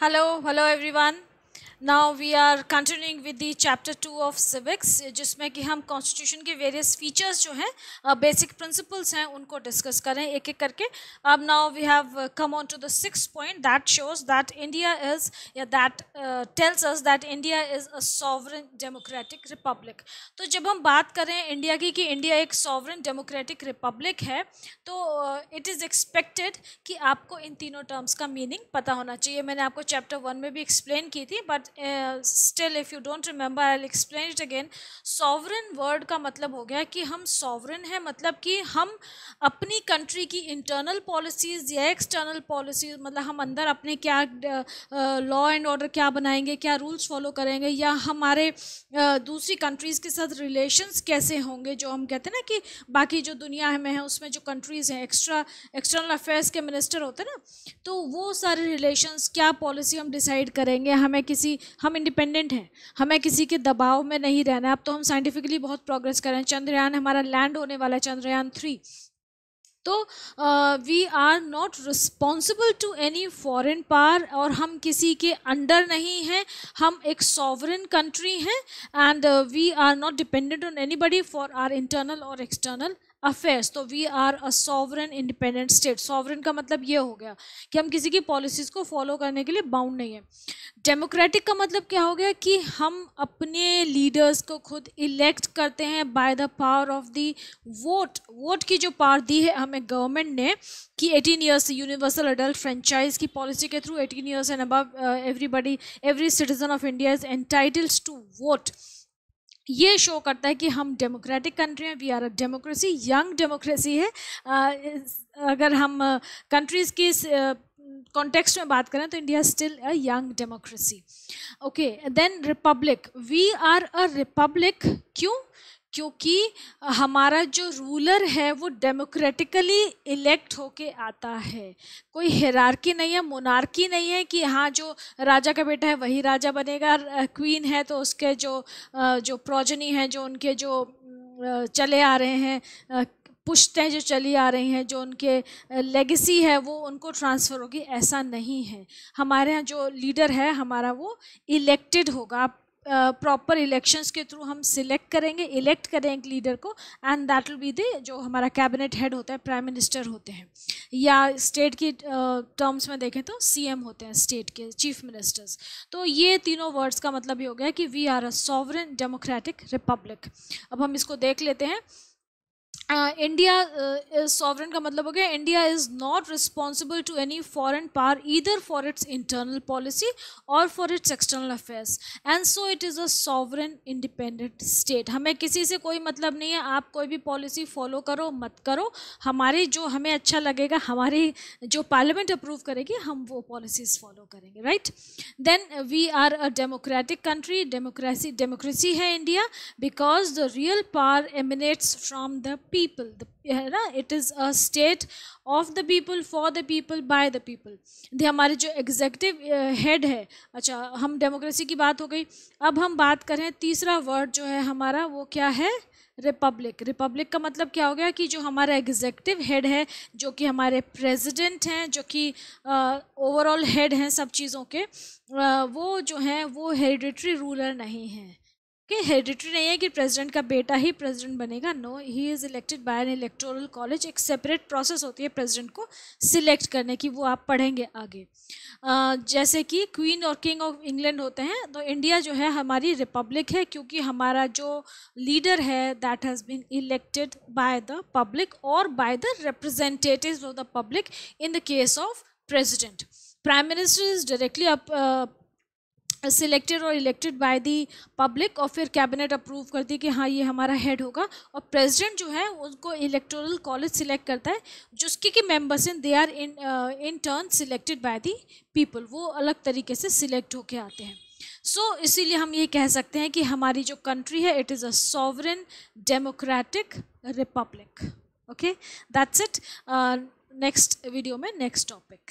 Hello, hello everyone. Now we are continuing with the chapter two of civics जिसमें कि हम constitution के various features जो हैं बेसिक प्रिंसिपल्स हैं उनको डिस्कस करें एक एक करके अब now we have come on to the six point that shows that India is या that tells us that India is a sovereign democratic republic तो जब हम बात करें इंडिया की कि इंडिया एक सॉवरन डेमोक्रेटिक रिपब्लिक है तो इट इज़ एक्सपेक्टेड कि आपको इन तीनों टर्म्स का मीनिंग पता होना चाहिए मैंने आपको चैप्टर वन में भी एक्सप्लेन की थी but still if you don't remember I explain it again sovereign word का मतलब हो गया कि हम सॉवरन हैं मतलब कि हम अपनी कंट्री की इंटरनल पॉलिसीज या एक्सटर्नल पॉलिसी मतलब हम अंदर अपने क्या लॉ एंड ऑर्डर क्या बनाएंगे क्या रूल्स फॉलो करेंगे या हमारे uh, दूसरी कंट्रीज़ के साथ रिलेशन कैसे होंगे जो हम कहते हैं ना कि बाकी जो दुनिया में है उसमें जो कंट्रीज़ हैं एक्स्ट्रा एक्सटर्नल अफेयर्स के मिनिस्टर होते हैं ना तो वो सारे रिलेशन क्या पॉलिसी हम डिसाइड करेंगे हमें किसी हम इंडिपेंडेंट हैं हमें किसी के दबाव में नहीं रहना है अब तो हम साइंटिफिकली बहुत प्रोग्रेस कर रहे हैं चंद्रयान हमारा लैंड होने वाला है चंद्रयान थ्री तो we are not responsible to any foreign power और हम किसी के अंडर नहीं हैं हम एक सॉवरन कंट्री हैं and we are not dependent on anybody for our internal और एक्सटर्नल अफेयर्स तो we are a sovereign independent state sovereign का मतलब ये हो गया कि हम किसी की पॉलिसीज़ को फॉलो करने के लिए बाउंड नहीं है डेमोक्रेटिक का मतलब क्या हो गया कि हम अपने लीडर्स को खुद इलेक्ट करते हैं by the power of the vote vote की जो पावर दी है हमें गवर्नमेंट ने कि 18 इयर्स यूनिवर्सल अडल्ट फ्रेंचाइज की पॉलिसी के through 18 years and above everybody every citizen of India is entitles to vote ये शो करता है कि हम डेमोक्रेटिक कंट्री हैं we are a democracy young democracy है अगर हम कंट्रीज़ की कॉन्टेक्स्ट में बात करें तो India still a young democracy okay then republic we are a republic क्यों क्योंकि हमारा जो रूलर है वो डेमोक्रेटिकली इलेक्ट होके आता है कोई हेरारकी नहीं है मोनार्की नहीं है कि हाँ जो राजा का बेटा है वही राजा बनेगा क्वीन है तो उसके जो जो प्रोजनी है जो उनके जो चले आ रहे हैं पुश्तें जो चली आ रही हैं जो उनके लेगेसी है वो उनको ट्रांसफ़र होगी ऐसा नहीं है हमारे यहाँ जो लीडर है हमारा वो इलेक्टेड होगा आप प्रॉपर इलेक्शंस के थ्रू हम सिलेक्ट करेंगे इलेक्ट करेंगे एक लीडर को and that will be the जो हमारा कैबिनेट हेड होता है प्राइम मिनिस्टर होते हैं या स्टेट की टर्म्स uh, में देखें तो सीएम होते हैं स्टेट के चीफ मिनिस्टर्स तो ये तीनों वर्ड्स का मतलब ये हो गया कि we are a sovereign democratic republic अब हम इसको देख लेते हैं इंडिया इज सॉवरन का मतलब हो गया India is not responsible to any foreign power either for its internal policy और for its external affairs and so it is a sovereign independent state हमें किसी से कोई मतलब नहीं है आप कोई भी पॉलिसी फॉलो करो मत करो हमारी जो हमें अच्छा लगेगा हमारी जो पार्लियामेंट अप्रूव करेगी हम वो पॉलिसीज़ फॉलो करेंगे right then we are a democratic country democracy democracy है India because the real power emanates from the p people है ना it is a state of the people for the people by the people हमारे जो executive head है अच्छा हम democracy की बात हो गई अब हम बात करें तीसरा वर्ड जो है हमारा वो क्या है रिपब्लिक रिपब्लिक का मतलब क्या हो गया कि जो हमारा एग्जेक्टिव हेड है जो कि हमारे प्रेसिडेंट हैं जो कि ओवरऑल हेड हैं सब चीज़ों के आ, वो जो हैं वो हेरिडिटरी रूलर नहीं हैं कि हेरिडिटरी नहीं है कि प्रेसिडेंट का बेटा ही प्रेसिडेंट बनेगा no he is elected by an electoral college एक सेपरेट प्रोसेस होती है प्रेसिडेंट को सिलेक्ट करने की वो आप पढ़ेंगे आगे आ, जैसे कि क्वीन और किंग ऑफ इंग्लैंड होते हैं तो इंडिया जो है हमारी रिपब्लिक है क्योंकि हमारा जो लीडर है that has been elected by the public और by the representative of the public in the case of president prime minister is directly selected और इलेक्टेड बाय दी पब्लिक और फिर कैबिनेट अप्रूव करती है कि हाँ ये हमारा हेड होगा और प्रेसिडेंट जो है उनको इलेक्टोरल कॉलेज सिलेक्ट करता है जिसकी कि members in they are in in turn selected by the people वो अलग तरीके से सिलेक्ट होके आते हैं सो so, इसीलिए हम ये कह सकते हैं कि हमारी जो कंट्री है it is a sovereign democratic republic okay that's it next video में नेक्स्ट टॉपिक